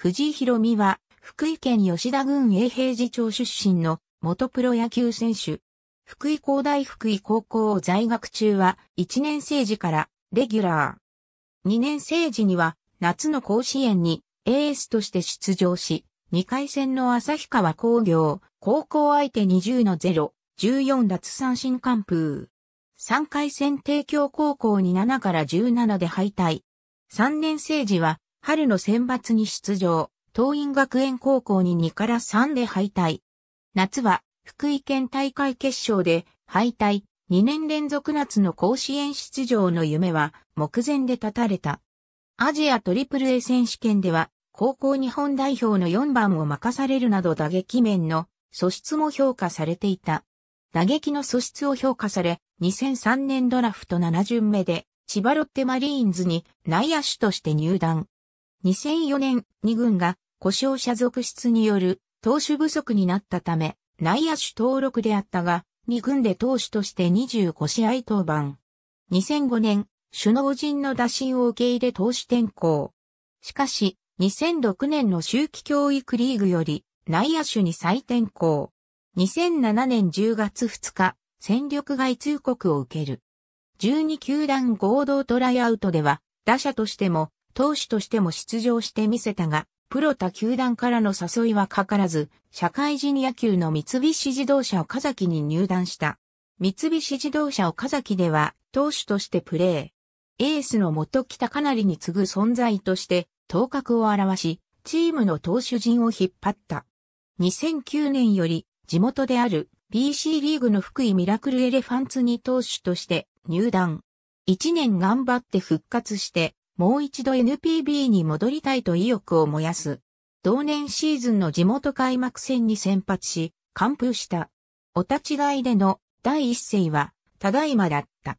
藤井博美は、福井県吉田郡永平寺町出身の元プロ野球選手。福井高大福井高校を在学中は、1年生時からレギュラー。2年生時には、夏の甲子園にエースとして出場し、2回戦の旭川工業、高校相手20の0、14奪三振完封。3回戦帝京高校に7から17で敗退。3年生時は春の選抜に出場、東院学園高校に2から3で敗退。夏は福井県大会決勝で敗退、2年連続夏の甲子園出場の夢は目前で断たれた。アジアトリプル a 選手権では高校日本代表の4番を任されるなど打撃面の素質も評価されていた。打撃の素質を評価され、2003年ドラフト7巡目で千葉ロッテマリーンズに内野手として入団。2004年、2軍が故障者続出による投手不足になったため、内野手登録であったが、2軍で投手として25試合登板。2005年、首脳陣の打診を受け入れ投手転向。しかし、2006年の周期教育リーグより内野手に再転向。2007年10月2日、戦力外通告を受ける。12球団合同トライアウトでは、打者としても投手としても出場してみせたが、プロ他球団からの誘いはかからず、社会人野球の三菱自動車岡崎に入団した。三菱自動車岡崎では、投手としてプレー。エースの元北かなりに次ぐ存在として、頭角を現し、チームの投手陣を引っ張った。2009年より、地元である BC リーグの福井ミラクルエレファンツに投手として入団。1年頑張って復活して、もう一度 NPB に戻りたいと意欲を燃やす。同年シーズンの地元開幕戦に先発し、完封した。お立ち台での第一声は、ただいまだった。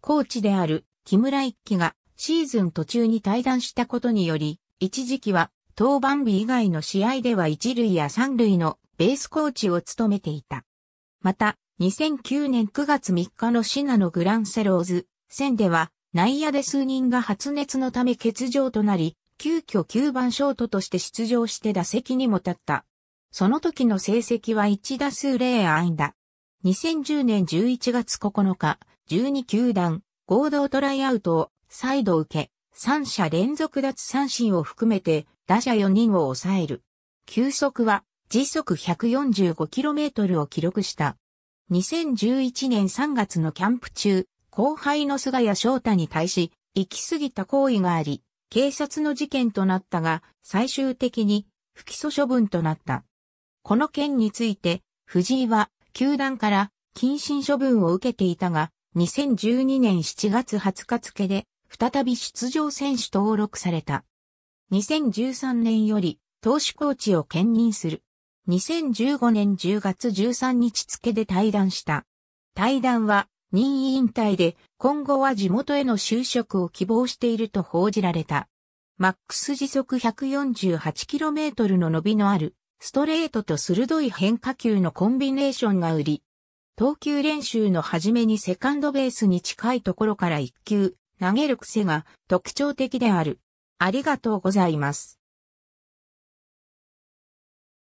コーチである木村一輝がシーズン途中に退団したことにより、一時期は登板日以外の試合では一塁や三塁のベースコーチを務めていた。また、2009年9月3日のシナのグランセローズ戦では内野で数人が発熱のため欠場となり、急遽9番ショートとして出場して打席にも立った。その時の成績は1打数0安打。2010年11月9日、12球団合同トライアウトを再度受け、3者連続奪三振を含めて打者4人を抑える。球速は時速 145km を記録した。2011年3月のキャンプ中、後輩の菅谷翔太に対し、行き過ぎた行為があり、警察の事件となったが、最終的に不起訴処分となった。この件について、藤井は球団から謹慎処分を受けていたが、2012年7月20日付で、再び出場選手登録された。2013年より、投手コーチを兼任する。2015年10月13日付で退団した。退団は、任意引退で今後は地元への就職を希望していると報じられた。マックス時速 148km の伸びのあるストレートと鋭い変化球のコンビネーションが売り、投球練習の初めにセカンドベースに近いところから一球投げる癖が特徴的である。ありがとうございます。